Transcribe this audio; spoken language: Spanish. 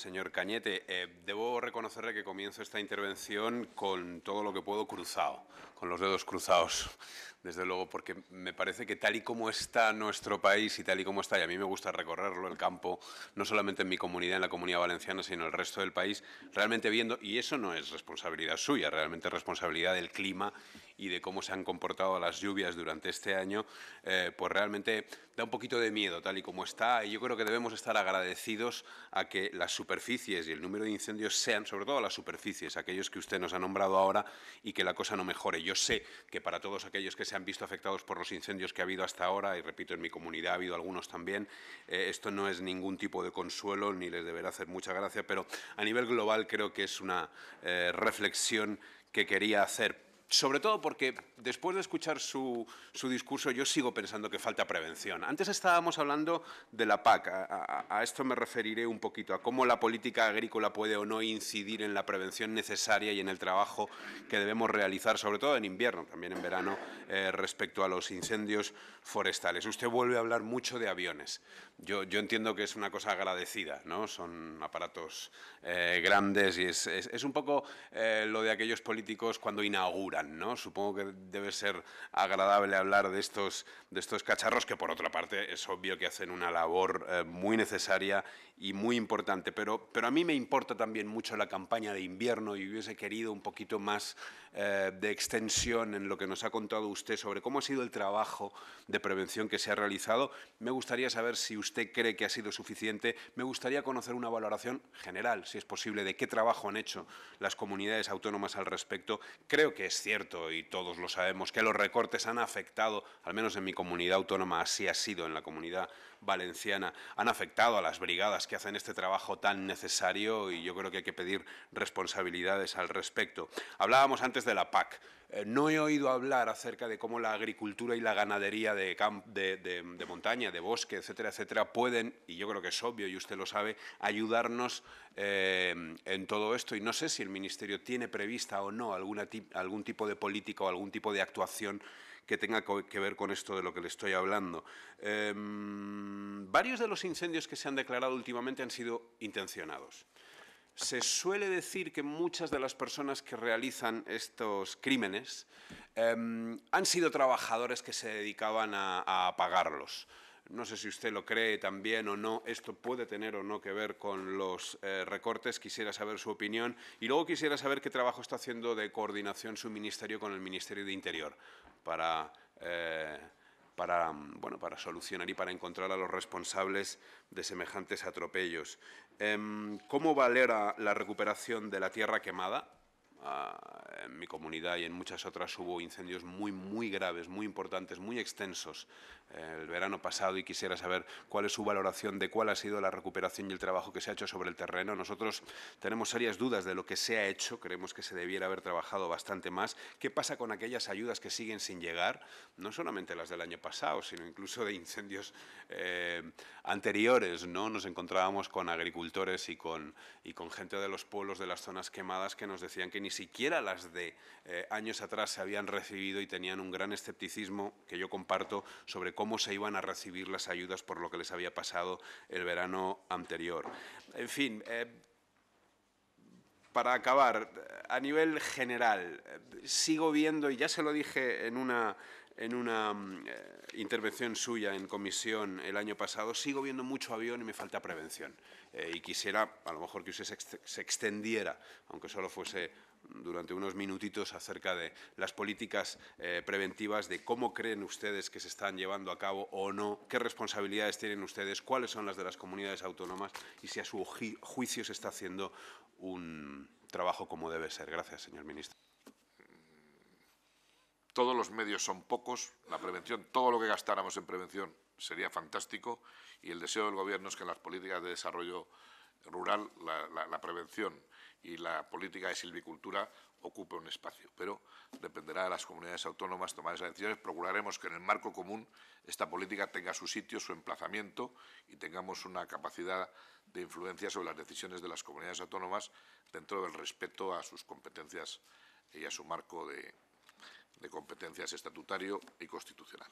señor Cañete. Eh, debo reconocerle que comienzo esta intervención con todo lo que puedo cruzado, con los dedos cruzados, desde luego, porque me parece que tal y como está nuestro país y tal y como está, y a mí me gusta recorrerlo, el campo, no solamente en mi comunidad, en la comunidad valenciana, sino en el resto del país, realmente viendo, y eso no es responsabilidad suya, realmente es responsabilidad del clima y de cómo se han comportado las lluvias durante este año, eh, pues realmente da un poquito de miedo tal y como está. Y yo creo que debemos estar agradecidos a que las superficies y el número de incendios sean, sobre todo las superficies, aquellos que usted nos ha nombrado ahora, y que la cosa no mejore. Yo sé que para todos aquellos que se han visto afectados por los incendios que ha habido hasta ahora, y repito, en mi comunidad ha habido algunos también, eh, esto no es ningún tipo de consuelo ni les deberá hacer mucha gracia, pero a nivel global creo que es una eh, reflexión que quería hacer sobre todo porque después de escuchar su, su, discurso yo sigo pensando que falta prevención. Antes estábamos hablando de la PAC, a, esto me referiré un poquito, a cómo la política agrícola puede o no incidir en la prevención necesaria y en el trabajo que debemos realizar, sobre todo en invierno, también en verano, eh, respecto a los incendios forestales. Usted vuelve a hablar mucho de aviones. Yo, yo entiendo que es una cosa agradecida, ¿no? Son aparatos eh, grandes y es, es, un poco eh, lo de aquellos políticos cuando inauguran Supongo que debe ser agradable hablar de estos, de estos cacharros que por otra parte es obvio que hacen una labor eh, muy necesaria y muy importante, pero, pero a mí me importa también mucho la campaña de invierno y hubiese querido un poquito más eh, de extensión en lo que nos ha contado usted sobre cómo ha sido el trabajo de prevención que se ha realizado. Me gustaría saber si usted cree que ha sido suficiente. Me gustaría conocer una valoración general, si es posible, de qué trabajo han hecho las comunidades autónomas al respecto. Creo que es cierto y todos lo sabemos, que los recortes han afectado, al menos en mi comunidad autónoma así ha sido, en la comunidad valenciana. Han afectado a las brigadas que hacen este trabajo tan necesario y yo creo que hay que pedir responsabilidades al respecto. Hablábamos antes de la PAC. Eh, no he oído hablar acerca de cómo la agricultura y la ganadería de, montaña, de bosque, etcétera, etcétera, pueden, y yo creo que es obvio y usted lo sabe, ayudarnos eh, en todo esto. Y no sé si el Ministerio tiene prevista o no alguna, algún tipo de política o algún tipo de actuación que tenga que ver con esto de lo que le estoy hablando. Em, varios de los incendios que se han declarado últimamente han sido intencionados. Se suele decir que muchas de las personas que realizan estos crímenes em, han sido trabajadores que se dedicaban a, a apagarlos. No sé si usted lo cree también o no. Esto puede tener o no que ver con los eh, recortes. Quisiera saber su opinión. Y luego quisiera saber qué trabajo está haciendo de coordinación su ministerio con el Ministerio de Interior para, eh, para, bueno, para solucionar y para encontrar a los responsables de semejantes atropellos. Em, ¿Cómo valera la recuperación de la tierra quemada? Ah, en mi comunidad y en muchas otras hubo incendios muy, muy graves, muy importantes, muy extensos el verano pasado y quisiera saber cuál es su valoración de cuál ha sido la recuperación y el trabajo que se ha hecho sobre el terreno. Nosotros tenemos serias dudas de lo que se ha hecho, creemos que se debiera haber trabajado bastante más. ¿Qué pasa con aquellas ayudas que siguen sin llegar? No solamente las del año pasado, sino incluso de incendios eh, anteriores. ¿no? Nos encontrábamos con agricultores y con, y con gente de los pueblos de las zonas quemadas que nos decían que ni siquiera las de eh, años atrás se habían recibido y tenían un gran escepticismo que yo comparto sobre cómo se iban a recibir las ayudas por lo que les había pasado el verano anterior. En fin, eh, para acabar, a nivel general, eh, sigo viendo, y ya se lo dije en una en una mm, eh, intervención suya en comisión el año pasado, sigo viendo mucho avión y me falta prevención. Eh, y quisiera, a lo mejor, que usted se, extendiera, aunque solo fuese durante unos minutitos acerca de las políticas eh, preventivas, de cómo creen ustedes que se están llevando a cabo o no, qué responsabilidades tienen ustedes, cuáles son las de las comunidades autónomas y si a su juicio se está haciendo un trabajo como debe ser. Gracias, señor ministro todos los medios son pocos, la prevención, todo lo que gastáramos en prevención sería fantástico y el deseo del Gobierno es que en las políticas de desarrollo rural la, prevención y la política de silvicultura ocupe un espacio. Pero dependerá de las comunidades autónomas tomar esas decisiones. Procuraremos que en el marco común esta política tenga su sitio, su emplazamiento y tengamos una capacidad de influencia sobre las decisiones de las comunidades autónomas dentro del respeto a sus competencias y a su marco de, de competencias estatutario y constitucional.